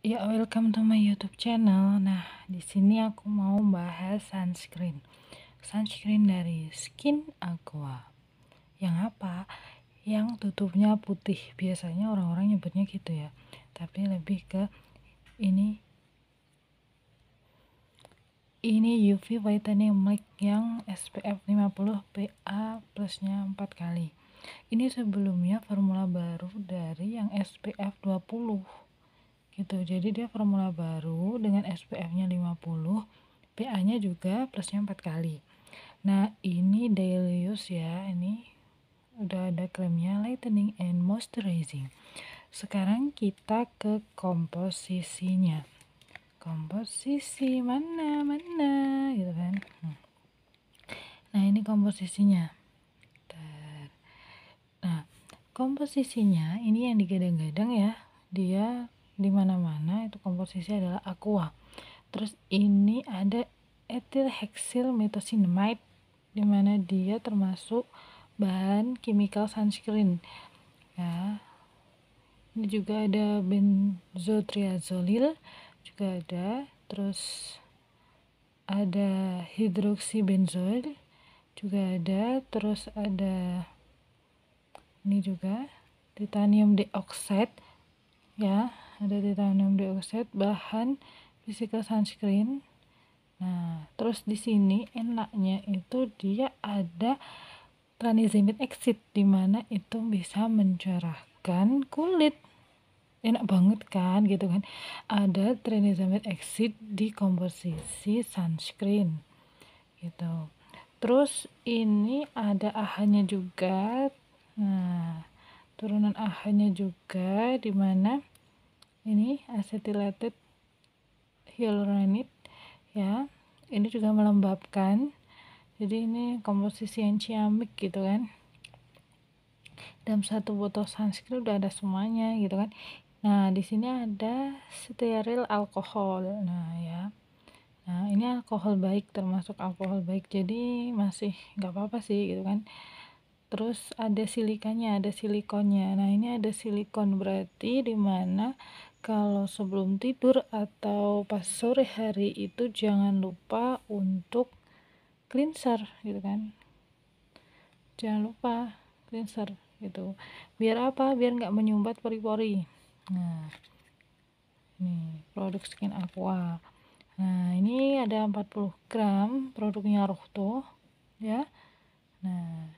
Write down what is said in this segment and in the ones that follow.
Ya, welcome to my YouTube channel. Nah, di sini aku mau bahas sunscreen. Sunscreen dari Skin Aqua. Yang apa? Yang tutupnya putih. Biasanya orang-orang nyebutnya gitu ya. Tapi lebih ke ini ini UV Whitening Mic yang SPF 50 PA plusnya 4 kali. Ini sebelumnya formula baru dari yang SPF 20 gitu jadi dia formula baru dengan SPF nya 50 PA nya juga plusnya 4 kali nah ini daily use ya ini udah ada klaimnya lightening and moisturizing sekarang kita ke komposisinya komposisi mana mana gitu kan hmm. nah ini komposisinya nah komposisinya ini yang digadang-gadang ya dia dimana mana itu komposisi adalah aqua. Terus ini ada ethyl hexyl metosinamide di dia termasuk bahan chemical sunscreen. Ya. Ini juga ada benzotriazolil juga ada, terus ada hidroksibenzoil juga ada, terus ada ini juga titanium dioxide ya ada titanium dioxide bahan physical sunscreen nah terus di sini enaknya itu dia ada tranexamic exit di mana itu bisa mencerahkan kulit enak banget kan gitu kan ada tranexamic exit di komposisi sunscreen gitu terus ini ada ahanya juga nah turunan ahanya juga di mana ini acetylated hyaluronate ya ini juga melembabkan jadi ini komposisi yang ciamik gitu kan dalam satu botol sunscreen udah ada semuanya gitu kan nah di sini ada steril alkohol nah ya nah ini alkohol baik termasuk alkohol baik jadi masih nggak apa-apa sih gitu kan terus ada silikanya ada silikonnya nah ini ada silikon berarti dimana kalau sebelum tidur atau pas sore hari itu jangan lupa untuk cleanser gitu kan jangan lupa cleanser gitu biar apa biar nggak menyumbat pori-pori nah ini produk skin aqua Nah, ini ada 40 gram produknya Rohto ya. Nah,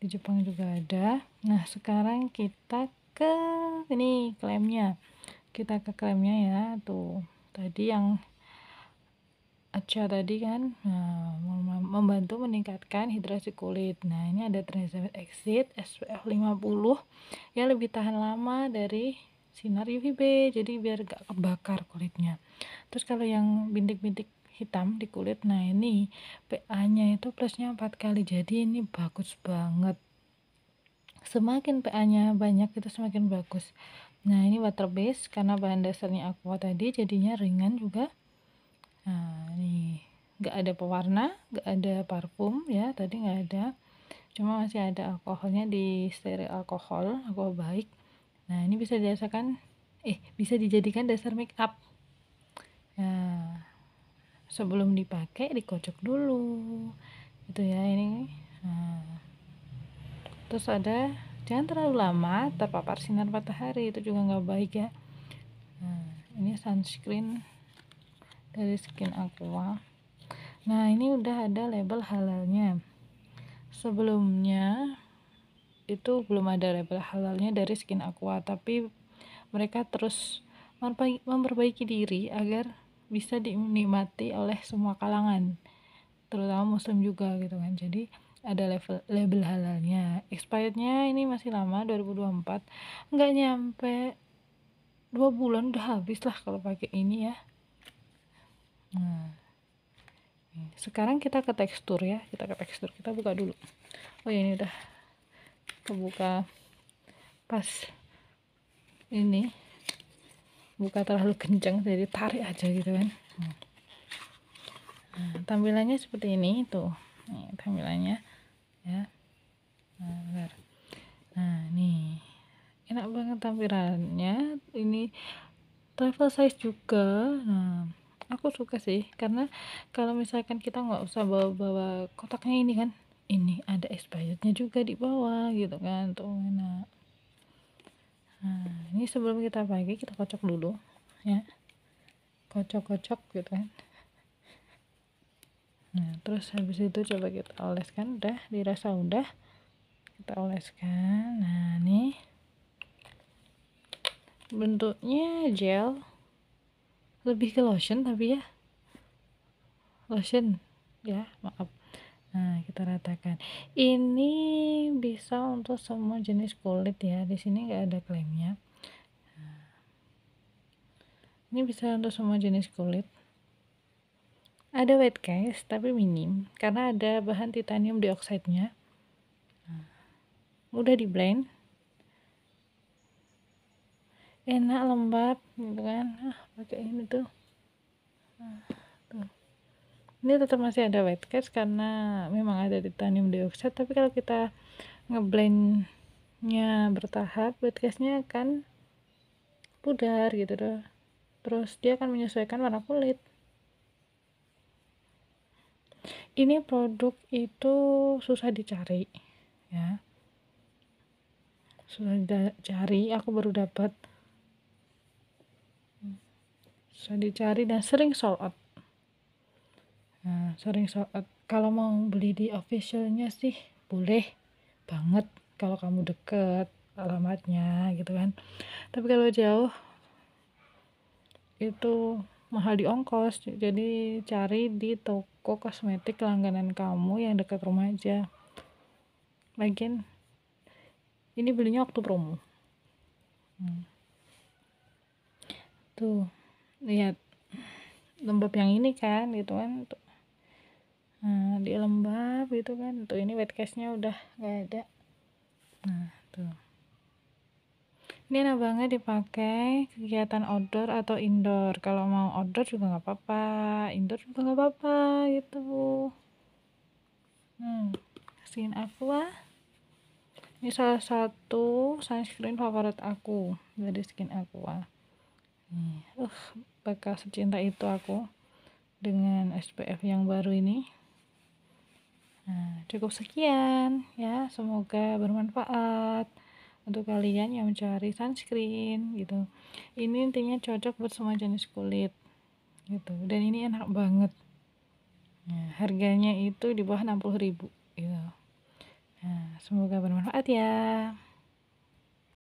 di Jepang juga ada nah sekarang kita ke ini klaimnya kita ke klaimnya ya tuh tadi yang aja tadi kan nah, membantu meningkatkan hidrasi kulit nah ini ada Transient Exit SPF 50 ya lebih tahan lama dari sinar UVB jadi biar gak kebakar kulitnya terus kalau yang bintik-bintik hitam di kulit nah ini PA nya itu plusnya 4 kali jadi ini bagus banget semakin PA nya banyak itu semakin bagus nah ini water base karena bahan dasarnya aqua tadi jadinya ringan juga nah ini gak ada pewarna gak ada parfum ya tadi gak ada cuma masih ada alkoholnya di steril alkohol aku baik nah ini bisa dirasakan eh bisa dijadikan dasar make up nah sebelum dipakai dikocok dulu itu ya ini nah. terus ada jangan terlalu lama terpapar sinar matahari itu juga nggak baik ya nah, ini sunscreen dari skin aqua nah ini udah ada label halalnya sebelumnya itu belum ada label halalnya dari skin aqua tapi mereka terus memperbaiki diri agar bisa dinikmati oleh semua kalangan terutama muslim juga gitu kan jadi ada level label halalnya expirednya ini masih lama 2024 nggak nyampe dua bulan udah habis lah kalau pakai ini ya nah sekarang kita ke tekstur ya kita ke tekstur kita buka dulu oh ya ini udah kebuka pas ini buka terlalu kencang jadi tarik aja gitu kan nah, tampilannya seperti ini tuh nih, tampilannya ya nah, ini nah nih enak banget tampilannya ini travel size juga nah aku suka sih karena kalau misalkan kita nggak usah bawa-bawa kotaknya ini kan ini ada expirednya juga di bawah gitu kan tuh enak ini sebelum kita pakai kita kocok dulu ya kocok-kocok gitu kan nah terus habis itu coba kita oleskan udah dirasa udah kita oleskan nah ini bentuknya gel lebih ke lotion tapi ya lotion ya maaf Nah, kita ratakan. Ini bisa untuk semua jenis kulit ya. Di sini nggak ada klaimnya. Nah, ini bisa untuk semua jenis kulit. Ada white case, tapi minim. Karena ada bahan titanium dioksidnya. mudah di blend. Enak, lembab, gitu kan. Ah, pakai ini tuh. Nah ini tetap masih ada white cast karena memang ada titanium dioxide tapi kalau kita ngeblendnya bertahap white castnya akan pudar gitu loh terus dia akan menyesuaikan warna kulit ini produk itu susah dicari ya susah dicari aku baru dapat susah dicari dan sering sold out Nah, sering so eh, Kalau mau beli di officialnya sih boleh banget kalau kamu deket alamatnya gitu kan. Tapi kalau jauh itu mahal di ongkos. Jadi cari di toko kosmetik langganan kamu yang dekat rumah aja. Lagian ini belinya waktu promo. Hmm. Tuh, lihat lembab yang ini kan gitu kan. Tuh nah, di lembab gitu kan tuh ini wet case-nya udah nggak ada nah tuh ini enak banget dipakai kegiatan outdoor atau indoor kalau mau outdoor juga nggak apa-apa indoor juga nggak apa-apa gitu hmm kasihin aqua ah. ini salah satu sunscreen favorit aku dari skin aqua ah. nih uh bakal secinta itu aku dengan SPF yang baru ini Nah, cukup sekian ya. Semoga bermanfaat untuk kalian yang mencari sunscreen gitu. Ini intinya cocok buat semua jenis kulit gitu. Dan ini enak banget. Nah, harganya itu di bawah 60.000 gitu. Nah, semoga bermanfaat ya.